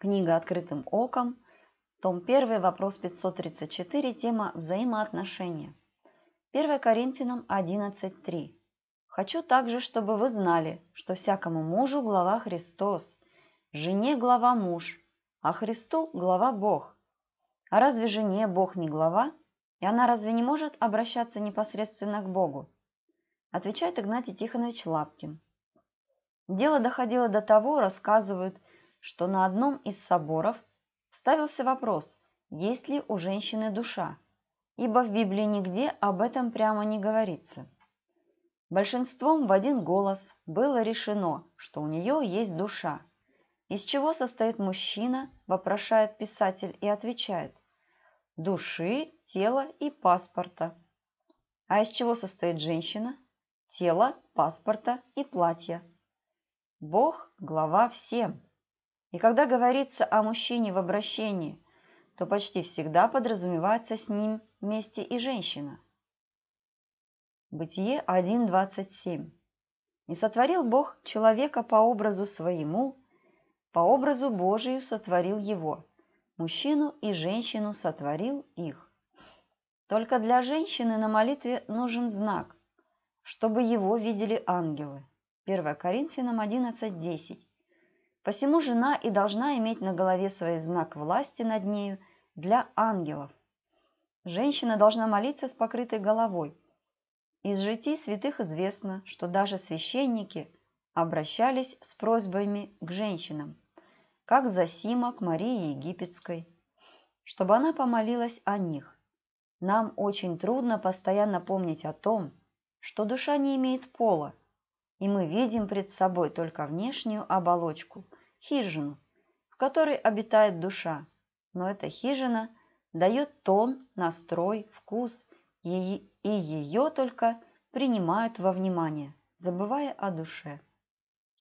Книга «Открытым оком», том 1, вопрос 534, тема «Взаимоотношения». 1 Коринфянам 11.3. «Хочу также, чтобы вы знали, что всякому мужу глава Христос, жене глава муж, а Христу глава Бог. А разве жене Бог не глава? И она разве не может обращаться непосредственно к Богу?» Отвечает Игнатий Тихонович Лапкин. Дело доходило до того, рассказывают, что на одном из соборов ставился вопрос, есть ли у женщины душа, ибо в Библии нигде об этом прямо не говорится. Большинством в один голос было решено, что у нее есть душа. Из чего состоит мужчина, вопрошает писатель и отвечает. Души, тела и паспорта. А из чего состоит женщина? Тело, паспорта и платья. Бог – глава всем. И когда говорится о мужчине в обращении, то почти всегда подразумевается с ним вместе и женщина. Бытие 1.27 «Не сотворил Бог человека по образу своему, по образу Божию сотворил его, мужчину и женщину сотворил их». Только для женщины на молитве нужен знак, чтобы его видели ангелы. 1 Коринфянам 11.10 Посему жена и должна иметь на голове свой знак власти над нею для ангелов. Женщина должна молиться с покрытой головой. Из житий святых известно, что даже священники обращались с просьбами к женщинам, как Зосима к Марии Египетской, чтобы она помолилась о них. Нам очень трудно постоянно помнить о том, что душа не имеет пола – и мы видим пред собой только внешнюю оболочку – хижину, в которой обитает душа. Но эта хижина дает тон, настрой, вкус, и, и ее только принимают во внимание, забывая о душе.